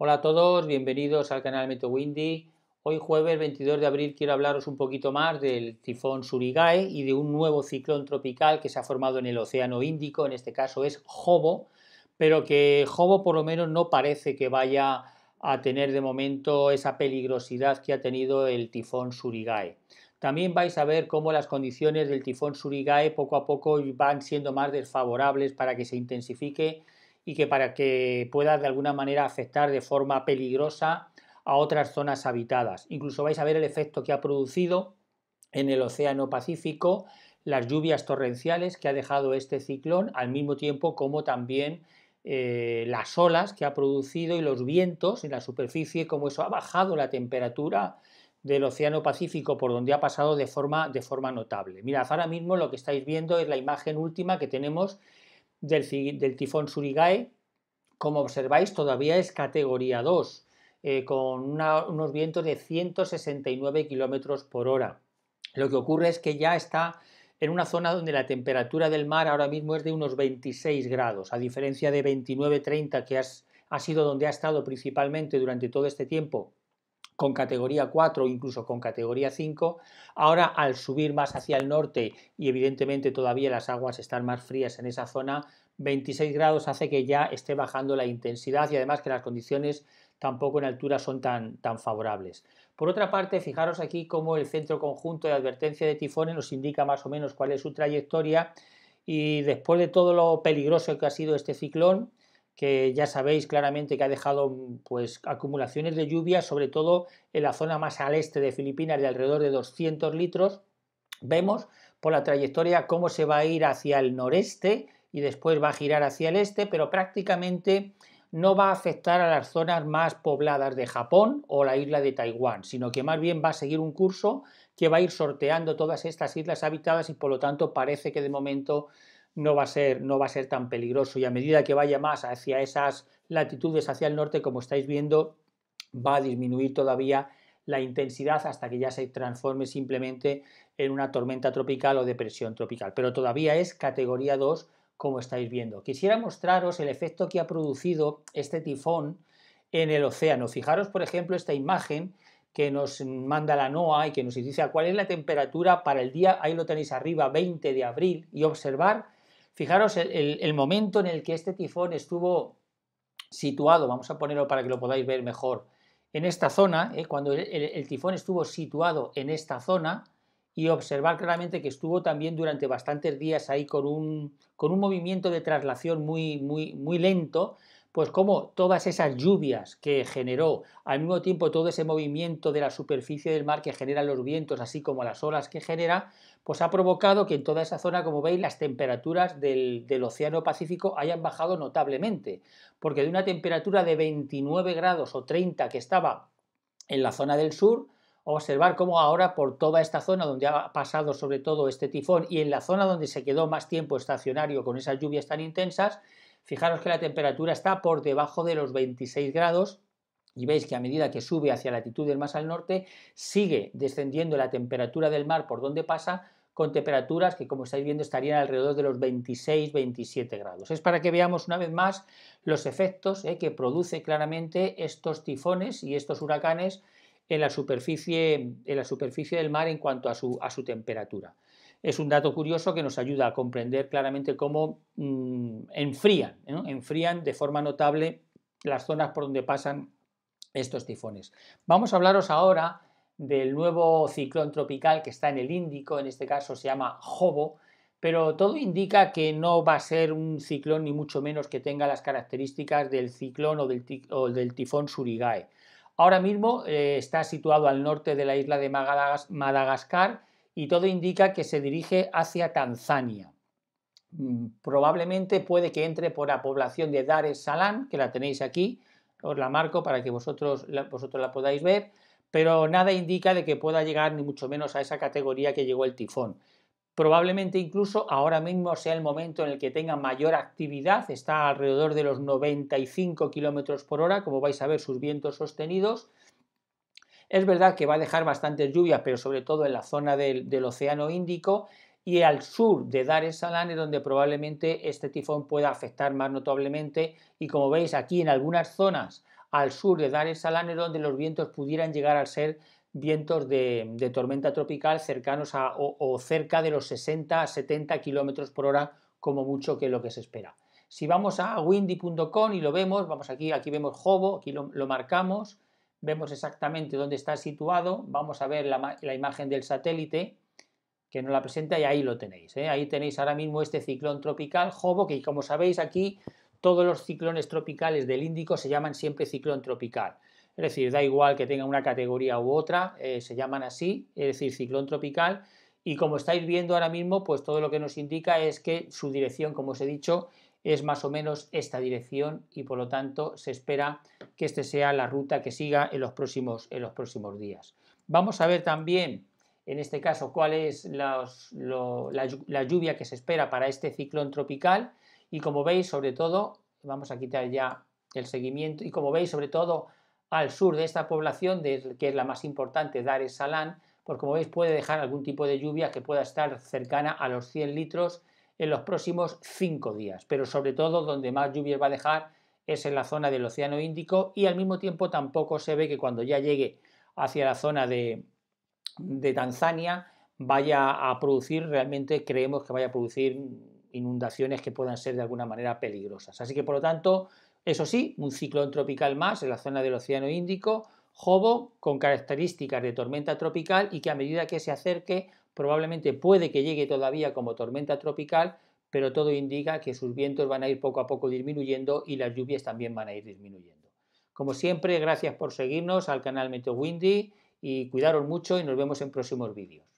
Hola a todos, bienvenidos al canal Meto Windy. Hoy jueves 22 de abril quiero hablaros un poquito más del tifón Surigae y de un nuevo ciclón tropical que se ha formado en el Océano Índico, en este caso es Jobo, pero que Jobo por lo menos no parece que vaya a tener de momento esa peligrosidad que ha tenido el tifón Surigae. También vais a ver cómo las condiciones del tifón Surigae poco a poco van siendo más desfavorables para que se intensifique y que para que pueda de alguna manera afectar de forma peligrosa a otras zonas habitadas. Incluso vais a ver el efecto que ha producido en el Océano Pacífico las lluvias torrenciales que ha dejado este ciclón, al mismo tiempo como también eh, las olas que ha producido y los vientos en la superficie, como eso ha bajado la temperatura del Océano Pacífico por donde ha pasado de forma, de forma notable. Mirad, ahora mismo lo que estáis viendo es la imagen última que tenemos del, tifón Surigae, como observáis, todavía es categoría 2, eh, con unos vientos de 169 kilómetros por hora. Lo que ocurre es que ya está en una zona donde la temperatura del mar ahora mismo es de unos 26 grados, a diferencia de 29-30 que ha sido donde ha estado principalmente durante todo este tiempo con categoría 4 o incluso con categoría 5. Ahora al subir más hacia el norte y evidentemente todavía las aguas están más frías en esa zona, 26 grados hace que ya esté bajando la intensidad y además que las condiciones tampoco en altura son tan, tan favorables. Por otra parte, fijaros aquí cómo el centro conjunto de advertencia de tifones nos indica más o menos cuál es su trayectoria y después de todo lo peligroso que ha sido este ciclón, que ya sabéis claramente que ha dejado pues acumulaciones de lluvia, sobre todo en la zona más al este de Filipinas de alrededor de 200 litros. Vemos por la trayectoria cómo se va a ir hacia el noreste y después va a girar hacia el este, pero prácticamente no va a afectar a las zonas más pobladas de Japón o la isla de Taiwán, sino que más bien va a seguir un curso que va a ir sorteando todas estas islas habitadas y por lo tanto parece que de momento no va, a ser, no va a ser tan peligroso y a medida que vaya más hacia esas latitudes hacia el norte, como estáis viendo, va a disminuir todavía la intensidad hasta que ya se transforme simplemente en una tormenta tropical o depresión tropical. Pero todavía es categoría 2, como estáis viendo. Quisiera mostraros el efecto que ha producido este tifón en el océano. Fijaros, por ejemplo, esta imagen que nos manda la NOAA y que nos dice cuál es la temperatura para el día, ahí lo tenéis arriba, 20 de abril, y observar Fijaros el, momento en el que este tifón estuvo situado, vamos a ponerlo para que lo podáis ver mejor, en esta zona, eh, cuando el, tifón estuvo situado en esta zona, y observar claramente que estuvo también durante bastantes días ahí con un, con un movimiento de traslación muy, muy, muy lento, pues como todas esas lluvias que generó, al mismo tiempo todo ese movimiento de la superficie del mar que generan los vientos, así como las olas que genera, pues ha provocado que en toda esa zona, como veis, las temperaturas del, del Océano Pacífico hayan bajado notablemente, porque de una temperatura de 29 grados o 30 que estaba en la zona del sur, observar cómo ahora por toda esta zona donde ha pasado sobre todo este tifón y en la zona donde se quedó más tiempo estacionario con esas lluvias tan intensas, fijaros que la temperatura está por debajo de los 26 grados y veis que a medida que sube hacia latitudes más al norte, sigue descendiendo la temperatura del mar por donde pasa con temperaturas que como estáis viendo estarían alrededor de los 26-27 grados. Es para que veamos una vez más los efectos eh, que produce claramente estos tifones y estos huracanes en la superficie, en la superficie del mar en cuanto a su, temperatura. Es un dato curioso que nos ayuda a comprender claramente cómo mm, enfrían, enfrían de forma notable las zonas por donde pasan estos tifones. Vamos a hablaros ahora del nuevo ciclón tropical que está en el Índico, en este caso se llama Jobo, pero todo indica que no va a ser un ciclón ni mucho menos que tenga las características del ciclón o del, tifón Surigae. Ahora mismo eh, está situado al norte de la isla de Madagascar y todo indica que se dirige hacia Tanzania. Mm, probablemente puede que entre por la población de Dar es Salaam, que la tenéis aquí, os la marco para que vosotros vosotros la podáis ver, pero nada indica de que pueda llegar ni mucho menos a esa categoría que llegó el tifón. Probablemente incluso ahora mismo sea el momento en el que tenga mayor actividad, está alrededor de los 95 kilómetros por hora, como vais a ver, sus vientos sostenidos. Es verdad que va a dejar bastantes lluvias, pero sobre todo en la zona del, Océano Índico y al sur de Dar es Salaam es donde probablemente este tifón pueda afectar más notablemente y como veis aquí en algunas zonas al sur de Dar es Salaam es donde los vientos pudieran llegar a ser vientos de, tormenta tropical cercanos a, o, cerca de los 60 a 70 kilómetros por hora, como mucho que es lo que se espera. Si vamos a windy.com y lo vemos, vamos aquí, aquí vemos Hobo, aquí lo, marcamos, vemos exactamente dónde está situado, vamos a ver la, imagen del satélite que nos la presenta y ahí lo tenéis. ¿eh? Ahí tenéis ahora mismo este ciclón tropical Hobo, que como sabéis aquí todos los ciclones tropicales del Índico se llaman siempre ciclón tropical es decir, da igual que tenga una categoría u otra, eh, se llaman así, es decir, ciclón tropical, y como estáis viendo ahora mismo, pues todo lo que nos indica es que su dirección, como os he dicho, es más o menos esta dirección y por lo tanto se espera que esta sea la ruta que siga en los próximos, en los próximos días. Vamos a ver también, en este caso, cuál es la, la lluvia que se espera para este ciclón tropical y como veis, sobre todo, vamos a quitar ya el seguimiento y como veis, sobre todo, al sur de esta población, que es la más importante, Dar es Salán, porque como veis puede dejar algún tipo de lluvia que pueda estar cercana a los 100 litros en los próximos 5 días, pero sobre todo donde más lluvias va a dejar es en la zona del Océano Índico y al mismo tiempo tampoco se ve que cuando ya llegue hacia la zona de Tanzania vaya a producir, realmente creemos que vaya a producir inundaciones que puedan ser de alguna manera peligrosas. Así que por lo tanto, eso sí, un ciclón tropical más en la zona del Océano Índico, Jobo, con características de tormenta tropical y que a medida que se acerque probablemente puede que llegue todavía como tormenta tropical, pero todo indica que sus vientos van a ir poco a poco disminuyendo y las lluvias también van a ir disminuyendo. Como siempre, gracias por seguirnos al canal Meteo Windy y cuidaros mucho y nos vemos en próximos vídeos.